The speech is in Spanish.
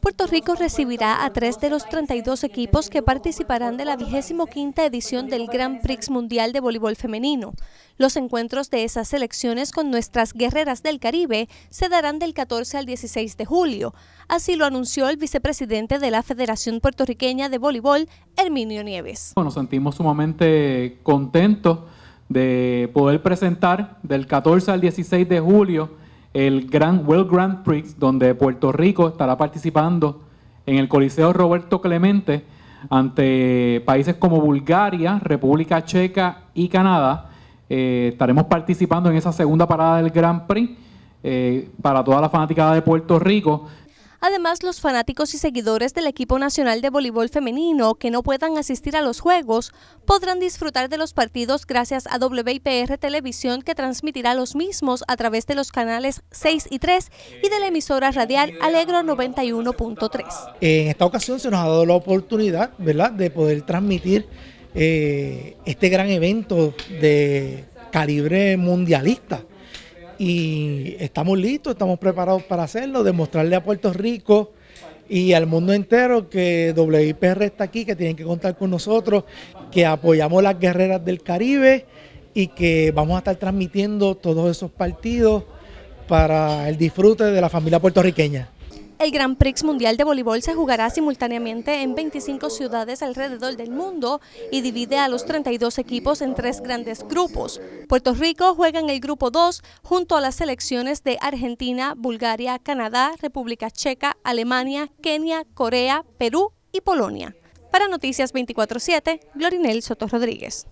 Puerto Rico recibirá a tres de los 32 equipos que participarán de la 25 edición del Grand Prix Mundial de Voleibol Femenino. Los encuentros de esas selecciones con nuestras guerreras del Caribe se darán del 14 al 16 de julio. Así lo anunció el vicepresidente de la Federación Puertorriqueña de Voleibol, Herminio Nieves. Nos sentimos sumamente contentos de poder presentar del 14 al 16 de julio el Grand World Grand Prix, donde Puerto Rico estará participando en el Coliseo Roberto Clemente ante países como Bulgaria, República Checa y Canadá. Eh, estaremos participando en esa segunda parada del Grand Prix eh, para toda la fanática de Puerto Rico. Además, los fanáticos y seguidores del equipo nacional de voleibol femenino que no puedan asistir a los juegos podrán disfrutar de los partidos gracias a WIPR Televisión que transmitirá los mismos a través de los canales 6 y 3 y de la emisora radial Alegro 91.3. En esta ocasión se nos ha dado la oportunidad, ¿verdad?, de poder transmitir eh, este gran evento de calibre mundialista y estamos listos, estamos preparados para hacerlo, demostrarle a Puerto Rico y al mundo entero que WIPR está aquí, que tienen que contar con nosotros, que apoyamos las guerreras del Caribe y que vamos a estar transmitiendo todos esos partidos para el disfrute de la familia puertorriqueña. El Gran Prix Mundial de Voleibol se jugará simultáneamente en 25 ciudades alrededor del mundo y divide a los 32 equipos en tres grandes grupos. Puerto Rico juega en el grupo 2 junto a las selecciones de Argentina, Bulgaria, Canadá, República Checa, Alemania, Kenia, Corea, Perú y Polonia. Para Noticias 24-7, Glorinel Soto Rodríguez.